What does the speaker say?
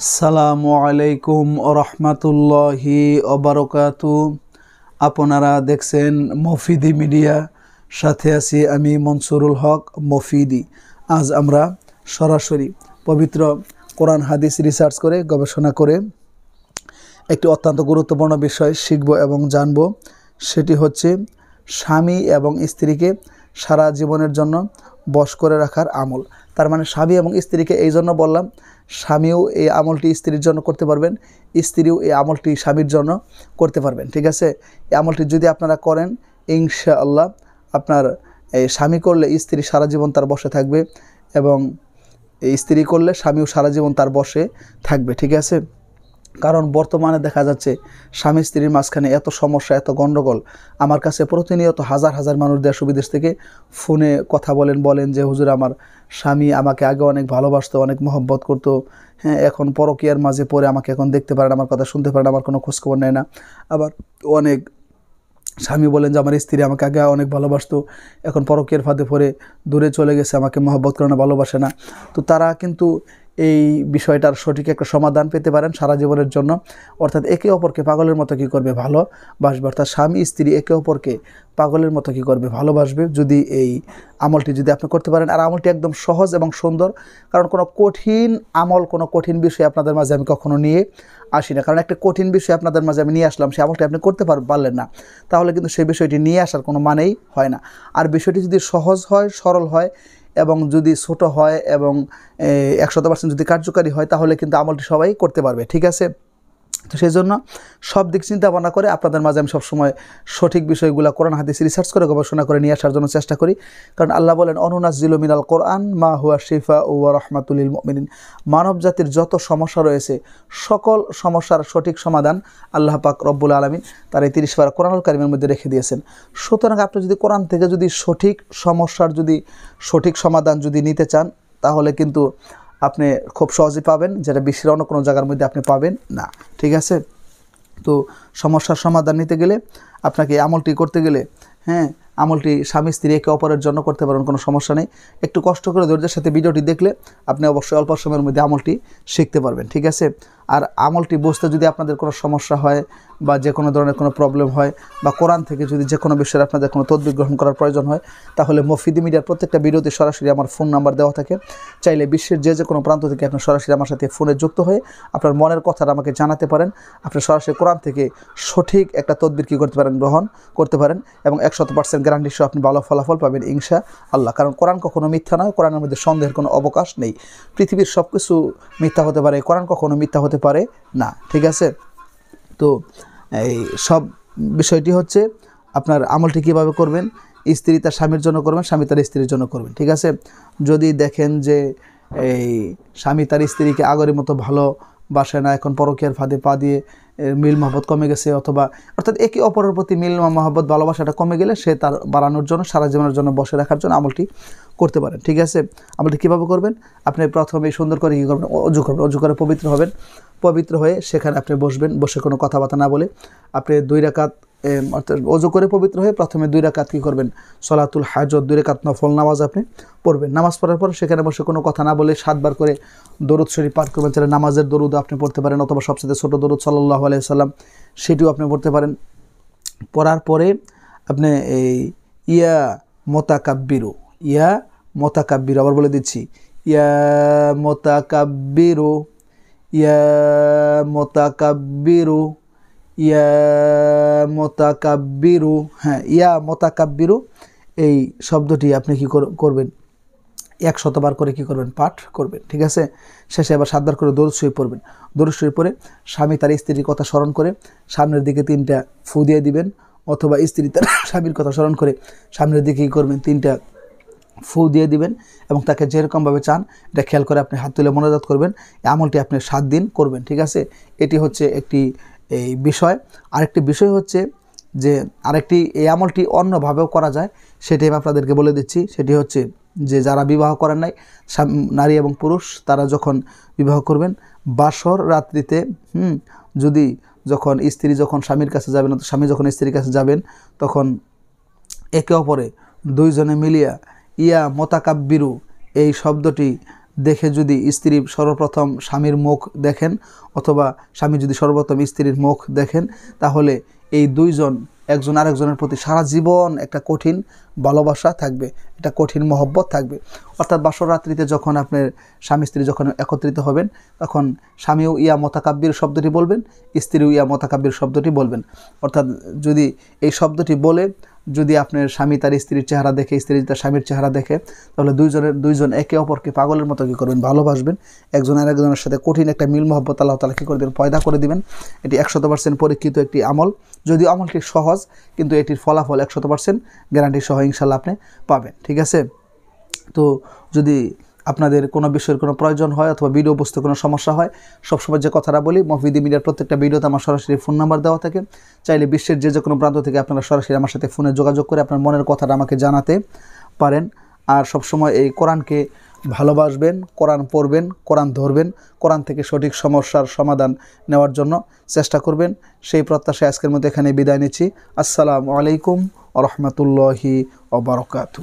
আসসালামু আলাইকুম রহমাতুল্লাহি অবরকাত আপনারা দেখছেন মফিদি মিডিয়া সাথে আছি আমি মনসুরুল হক মফিদি আজ আমরা সরাসরি পবিত্র কোরআন হাদিস রিসার্চ করে গবেষণা করে একটি অত্যন্ত গুরুত্বপূর্ণ বিষয় শিখব এবং জানব সেটি হচ্ছে স্বামী এবং স্ত্রীকে সারা জীবনের জন্য বস করে রাখার আমল তার মানে স্বামী এবং স্ত্রীকে এই জন্য বললাম স্বামীও এই আমলটি স্ত্রীর জন্য করতে পারবেন স্ত্রীও এই আমলটি স্বামীর জন্য করতে পারবেন ঠিক আছে এই আমলটি যদি আপনারা করেন ইনশাআল্লাহ আপনার এই স্বামী করলে স্ত্রী সারা জীবন তার বসে থাকবে এবং স্ত্রী করলে স্বামীও সারা জীবন তার বসে থাকবে ঠিক আছে কারণ বর্তমানে দেখা যাচ্ছে স্বামী স্ত্রীর মাঝখানে এত সমস্যা এত গণ্ডগোল আমার কাছে প্রতিনিয়ত হাজার হাজার মানুষ দেশ বিদেশ থেকে ফোনে কথা বলেন বলেন যে হুজুর আমার স্বামী আমাকে আগে অনেক ভালোবাসতো অনেক মহব্বত করতো হ্যাঁ এখন পরকিয়ার মাঝে পড়ে আমাকে এখন দেখতে পারেন আমার কথা শুনতে পারেন আমার কোনো খোঁজখবর নেয় না আবার অনেক স্বামী বলেন যে আমার স্ত্রী আমাকে আগে অনেক ভালোবাসতো এখন পরকিয়ার ফাঁদে পরে দূরে চলে গেছে আমাকে মহব্বত করে না ভালোবাসে না তো তারা কিন্তু এই বিষয়টার সঠিক একটা সমাধান পেতে পারেন সারা জীবনের জন্য অর্থাৎ একে অপরকে পাগলের মতো কী করবে ভালোবাসবে অর্থাৎ স্বামী স্ত্রী একে অপরকে পাগলের মতো কী করবে ভালোবাসবে যদি এই আমলটি যদি আপনি করতে পারেন আর আমলটি একদম সহজ এবং সুন্দর কারণ কোনো কঠিন আমল কোনো কঠিন বিষয় আপনাদের মাঝে আমি কখনো নিয়ে আসি না কারণ একটা কঠিন বিষয় আপনাদের মাঝে আমি নিয়ে আসলাম সেই আমলটি আপনি করতে পারলেন না তাহলে কিন্তু সেই বিষয়টি নিয়ে আসার কোনো মানেই হয় না আর বিষয়টি যদি সহজ হয় সরল হয় এবং যদি ছোট হয় এবং একশত পার্সেন্ট যদি কার্যকারী হয় তাহলে কিন্তু আমলটি সবাই করতে পারবে ঠিক আছে তো সেই জন্য সব দিক চিন্তা ভাবনা করে আপনাদের মাঝে আমি সবসময় সঠিক বিষয়গুলো কোরআন হাদিস রিসার্চ করে গবেষণা করে নিয়ে আসার জন্য চেষ্টা করি কারণ আল্লাহ বলেন অনুনাস জিলুমিনাল কোরআন মা হুয়া শিফা ও রহমাতুল মিন মানব জাতির যত সমস্যা রয়েছে সকল সমস্যার সঠিক সমাধান আল্লাহ পাক রব্বুল আলমিন তার এই তিরিশ বার কোরআনুল কারিমের মধ্যে রেখে দিয়েছেন সুতরাং আপনি যদি কোরআন থেকে যদি সঠিক সমস্যার যদি সঠিক সমাধান যদি নিতে চান তাহলে কিন্তু আপনি খুব সহজে পাবেন যেটা বিশ্বের অন্য কোনো জায়গার মধ্যে আপনি পাবেন না ঠিক আছে তো সমস্যার সমাধান নিতে গেলে আপনাকে আমলটি করতে গেলে হ্যাঁ আমলটি স্বামী স্ত্রী একে অপরের জন্য করতে পারেন কোনো সমস্যা নেই একটু কষ্ট করে ধৈর্যের সাথে ভিডিওটি দেখলে আপনি অবশ্যই অল্প সময়ের মধ্যে আমলটি শিখতে পারবেন ঠিক আছে আর আমলটি বুঝতে যদি আপনাদের কোনো সমস্যা হয় বা যে কোনো ধরনের কোনো প্রবলেম হয় বা কোরআন থেকে যদি যে কোনো বিষয়ে আপনাদের কোনো তদবির গ্রহণ করার প্রয়োজন হয় তাহলে মফিদি মিডিয়ার প্রত্যেকটা ভিডিওতে সরাসরি আমার ফোন নাম্বার দেওয়া থাকে চাইলে বিশ্বের যে যে কোনো প্রান্ত থেকে আপনি সরাসরি আমার সাথে ফোনে যুক্ত হয়ে আপনার মনের কথাটা আমাকে জানাতে পারেন আপনি সরাসরি কোরআন থেকে সঠিক একটা তদবির কী করতে পারেন গ্রহণ করতে পারেন এবং একশত পার্সেন্ট গ্যারান্টি সহ আপনি ভালো ফলাফল পাবেন ইংশা আল্লাহ কারণ কোরআন কখনো মিথ্যা নয় কোরআনের মধ্যে সন্দেহের কোনো অবকাশ নেই পৃথিবীর সব কিছু মিথ্যা হতে পারে কোরআন কখনো মিথ্যা হতে পারে না ঠিক আছে তো এই সব বিষয়টি হচ্ছে আপনার আমলটি কীভাবে করবেন স্ত্রী তার স্বামীর জন্য করবেন স্বামী তার স্ত্রীর জন্য করবেন ঠিক আছে যদি দেখেন যে এই স্বামী তার স্ত্রীকে আগের মতো ভালো বাসায় না এখন পরকীয়ার ফাঁদে পা দিয়ে মিল মহব্বত কমে গেছে অথবা অর্থাৎ একে অপরের প্রতি মিল মহব্বত ভালোবাসাটা কমে গেলে সে তার বাড়ানোর জন্য সারা জীবনের জন্য বসে রাখার জন্য আমলটি করতে পারেন ঠিক আছে আমলটি কীভাবে করবেন আপনি প্রথমে সুন্দর করে কী করবেন অজু করবেন অজু করে পবিত্র হবেন পবিত্র হয়ে সেখানে আপনি বসবেন বসে কোনো কথাবার্তা না বলে আপনি দুই রাকাত অর্থাৎ অজু করে পবিত্র হয়ে প্রথমে দুই রাকাত কী করবেন সলাতুল হাজত দুই রাকাত নফল নামাজ আপনি পড়বেন নামাজ পড়ার পর সেখানে বসে কোনো কথা না বলে সাতবার করে দরুদ শরীর পাঠ করবেন তাহলে নামাজের দরুদ আপনি পড়তে পারেন অথবা সবচেয়ে ছোটো দরুদ সাল্লাহ আলাইসাল্লাম সেটিও আপনি পড়তে পারেন পড়ার পরে আপনি এই ইয়া মোতাকাব্বিরু ইয়া মোতাকাব্বিরু আবার বলে দিচ্ছি ইয়া মোতাকাব্বিরু ইয়া মোতাকাব্বিরু ইয়া মোতাকাব্বিরু হ্যাঁ ইয়া মোতাকাব্বিরু এই শব্দটি আপনি কি করবেন এক শতবার করে কি করবেন পাঠ করবেন ঠিক আছে শেষে আবার সাতবার করে দরুদ পড়বেন দরুদ পড়ে স্বামী তার স্ত্রীর কথা স্মরণ করে সামনের দিকে তিনটা ফু দিয়ে দিবেন অথবা স্ত্রী তার স্বামীর কথা স্মরণ করে সামনের দিকে কী করবেন তিনটা ফু দিয়ে দিবেন এবং তাকে যেরকমভাবে চান এটা খেয়াল করে আপনি হাত তুলে মনোজাত করবেন আমলটি আপনি সাত দিন করবেন ঠিক আছে এটি হচ্ছে একটি এই বিষয় আরেকটি বিষয় হচ্ছে যে আরেকটি এই আমলটি অন্যভাবেও করা যায় সেটি আমি আপনাদেরকে বলে দিচ্ছি সেটি হচ্ছে যে যারা বিবাহ করেন নাই নারী এবং পুরুষ তারা যখন বিবাহ করবেন বাসর রাত্রিতে হুম যদি যখন স্ত্রী যখন স্বামীর কাছে যাবেন স্বামী যখন স্ত্রীর কাছে যাবেন তখন একে অপরে দুইজনে মিলিয়া ইয়া মোতাকাব্বিরু এই শব্দটি দেখে যদি স্ত্রী সর্বপ্রথম স্বামীর মুখ দেখেন অথবা স্বামী যদি সর্বপ্রথম স্ত্রীর মুখ দেখেন তাহলে এই দুইজন একজন আরেকজনের প্রতি সারা জীবন একটা কঠিন ভালোবাসা থাকবে একটা কঠিন মহব্বত থাকবে অর্থাৎ বাসরাত্রিতে যখন আপনার স্বামী স্ত্রী যখন একত্রিত হবেন তখন স্বামীও ইয়া মতাকাব্যের শব্দটি বলবেন স্ত্রীও ইয়া মতাকাব্যের শব্দটি বলবেন অর্থাৎ যদি এই শব্দটি বলে যদি আপনার স্বামী তার স্ত্রীর চেহারা দেখে স্ত্রী তার স্বামীর চেহারা দেখে তাহলে দুইজনের দুইজন একে অপরকে পাগলের মতো কী করবেন ভালোবাসবেন একজন আর একজনের সাথে কঠিন একটা মিল মহব্বত আল্লাহ তালা কী করে দেবেন পয়দা করে দিবেন এটি একশত পার্সেন্ট পরীক্ষিত একটি আমল যদিও আমলটি সহজ কিন্তু এটির ফলাফল একশত পার্সেন্ট গ্যারান্টি সহ ইনশাল্লাহ আপনি পাবেন ঠিক আছে তো যদি আপনাদের কোনো বিষয়ের কোনো প্রয়োজন হয় অথবা ভিডিও বস্তু কোনো সমস্যা হয় সবসময় যে কথাটা বলি মফিদি মিডিয়ার প্রত্যেকটা ভিডিওতে আমার সরাসরি ফোন নাম্বার দেওয়া থাকে চাইলে বিশ্বের যে যে কোনো প্রান্ত থেকে আপনারা সরাসরি আমার সাথে ফোনে যোগাযোগ করে আপনার মনের কথাটা আমাকে জানাতে পারেন আর সবসময় এই কোরআনকে ভালোবাসবেন কোরআন পড়বেন কোরআন ধরবেন কোরআন থেকে সঠিক সমস্যার সমাধান নেওয়ার জন্য চেষ্টা করবেন সেই প্রত্যাশায় আজকের মতো এখানে বিদায় নিচ্ছি আসসালামু আলাইকুম রহমতুল্লাহি অবরকাতু